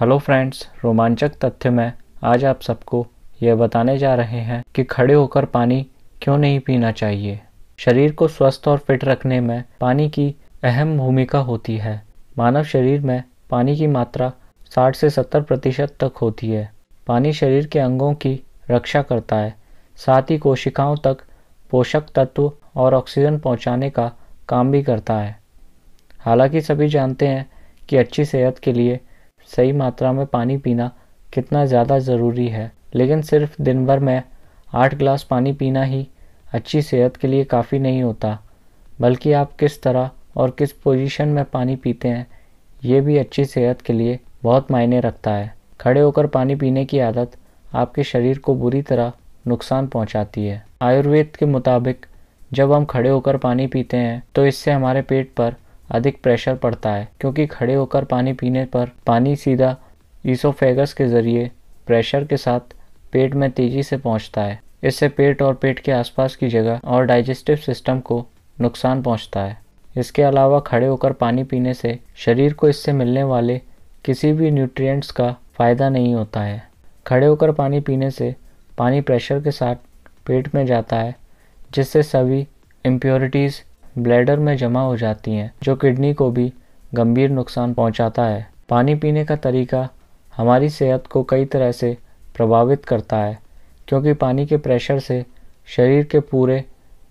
hello friends रोमांचक तथ्य में आज आप सबको यह बताने जा रहे हैं कि खड़े होकर पानी क्यों नहीं पीना चाहिए शरीर को स्वस्थ और फिट रखने में पानी की अहम भूमिका होती है मानव शरीर में पानी की मात्रा 60 से 70 प्रतिशत तक होती है पानी शरीर के अंगों की रक्षा करता है साथ ही कोशिकाओं तक पोषक तत्व और ऑक्सीजन पहुंचाने का काम भी करता है हालांकि सभी जानते हैं कि अच्छी सेहत के लिए सही मात्रा में पानी पीना कितना ज़्यादा ज़रूरी है लेकिन सिर्फ दिन भर में आठ गिलास पानी पीना ही अच्छी सेहत के लिए काफ़ी नहीं होता बल्कि आप किस तरह और किस पोजीशन में पानी पीते हैं ये भी अच्छी सेहत के लिए बहुत मायने रखता है खड़े होकर पानी पीने की आदत आपके शरीर को बुरी तरह नुकसान पहुंचाती है आयुर्वेद के मुताबिक जब हम खड़े होकर पानी पीते हैं तो इससे हमारे पेट पर अधिक प्रेशर पड़ता है क्योंकि खड़े होकर पानी पीने पर पानी सीधा ईसोफेगस के ज़रिए प्रेशर के साथ पेट में तेज़ी से पहुंचता है इससे पेट और पेट के आसपास की जगह और डाइजेस्टिव सिस्टम को नुकसान पहुंचता है इसके अलावा खड़े होकर पानी पीने से शरीर को इससे मिलने वाले किसी भी न्यूट्रिएंट्स का फ़ायदा नहीं होता है खड़े होकर पानी पीने से पानी प्रेशर के साथ पेट में जाता है जिससे सभी इम्प्योरिटीज़ ब्लैडर में जमा हो जाती हैं जो किडनी को भी गंभीर नुकसान पहुंचाता है पानी पीने का तरीका हमारी सेहत को कई तरह से प्रभावित करता है क्योंकि पानी के प्रेशर से शरीर के पूरे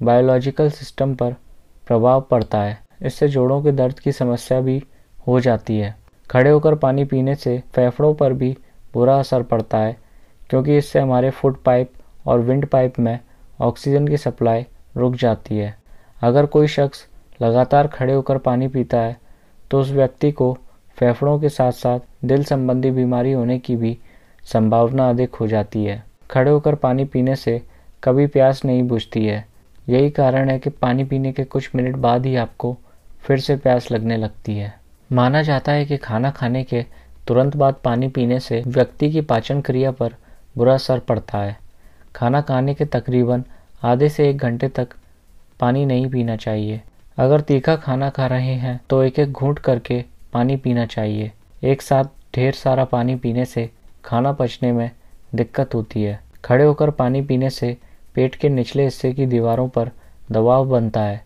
बायोलॉजिकल सिस्टम पर प्रभाव पड़ता है इससे जोड़ों के दर्द की समस्या भी हो जाती है खड़े होकर पानी पीने से फेफड़ों पर भी बुरा असर पड़ता है क्योंकि इससे हमारे फुट पाइप और विंड पाइप में ऑक्सीजन की सप्लाई रुक जाती है अगर कोई शख्स लगातार खड़े होकर पानी पीता है तो उस व्यक्ति को फेफड़ों के साथ साथ दिल संबंधी बीमारी होने की भी संभावना अधिक हो जाती है खड़े होकर पानी पीने से कभी प्यास नहीं बुझती है यही कारण है कि पानी पीने के कुछ मिनट बाद ही आपको फिर से प्यास लगने लगती है माना जाता है कि खाना खाने के तुरंत बाद पानी पीने से व्यक्ति की पाचन क्रिया पर बुरा असर पड़ता है खाना खाने के तकरीबन आधे से एक घंटे तक पानी नहीं पीना चाहिए अगर तीखा खाना खा रहे हैं तो एक एक घूंट करके पानी पीना चाहिए एक साथ ढेर सारा पानी पीने से खाना पचने में दिक्कत होती है खड़े होकर पानी पीने से पेट के निचले हिस्से की दीवारों पर दबाव बनता है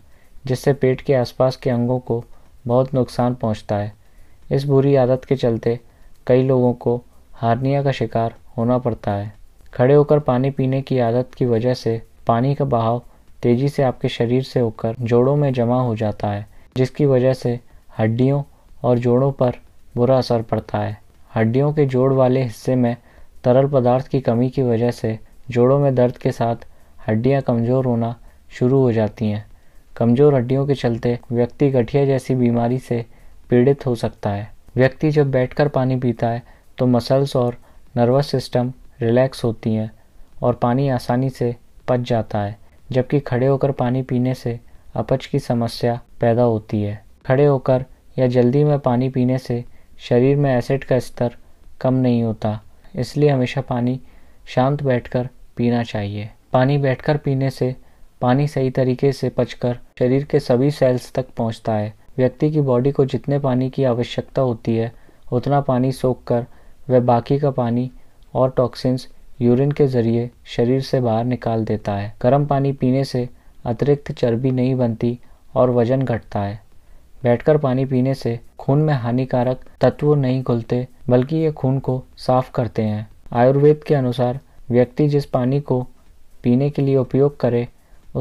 जिससे पेट के आसपास के अंगों को बहुत नुकसान पहुंचता है इस बुरी आदत के चलते कई लोगों को हार्निया का शिकार होना पड़ता है खड़े होकर पानी पीने की आदत की वजह से पानी का बहाव तेजी से आपके शरीर से होकर जोड़ों में जमा हो जाता है जिसकी वजह से हड्डियों और जोड़ों पर बुरा असर पड़ता है हड्डियों के जोड़ वाले हिस्से में तरल पदार्थ की कमी की वजह से जोड़ों में दर्द के साथ हड्डियाँ कमज़ोर होना शुरू हो जाती हैं कमज़ोर हड्डियों के चलते व्यक्ति गठिया जैसी बीमारी से पीड़ित हो सकता है व्यक्ति जब बैठकर पानी पीता है तो मसल्स और नर्वस सिस्टम रिलैक्स होती हैं और पानी आसानी से पच जाता है जबकि खड़े होकर पानी पीने से अपच की समस्या पैदा होती है खड़े होकर या जल्दी में पानी पीने से शरीर में एसिड का स्तर कम नहीं होता इसलिए हमेशा पानी शांत बैठकर पीना चाहिए पानी बैठकर पीने से पानी सही तरीके से पचकर शरीर के सभी सेल्स तक पहुंचता है व्यक्ति की बॉडी को जितने पानी की आवश्यकता होती है उतना पानी सोख कर वह बाकी का पानी और टॉक्सिन्स यूरिन के जरिए शरीर से बाहर निकाल देता है गर्म पानी पीने से अतिरिक्त चर्बी नहीं बनती और वजन घटता है बैठकर पानी पीने से खून में हानिकारक तत्व नहीं खुलते बल्कि ये खून को साफ करते हैं आयुर्वेद के अनुसार व्यक्ति जिस पानी को पीने के लिए उपयोग करे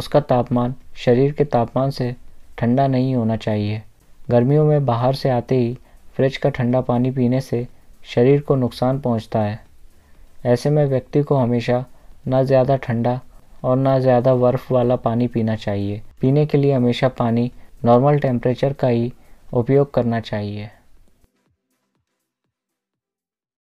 उसका तापमान शरीर के तापमान से ठंडा नहीं होना चाहिए गर्मियों में बाहर से आते ही फ्रिज का ठंडा पानी पीने से शरीर को नुकसान पहुंचता है ऐसे में व्यक्ति को हमेशा ना ज़्यादा ठंडा और ना ज़्यादा बर्फ़ वाला पानी पीना चाहिए पीने के लिए हमेशा पानी नॉर्मल टेम्परेचर का ही उपयोग करना चाहिए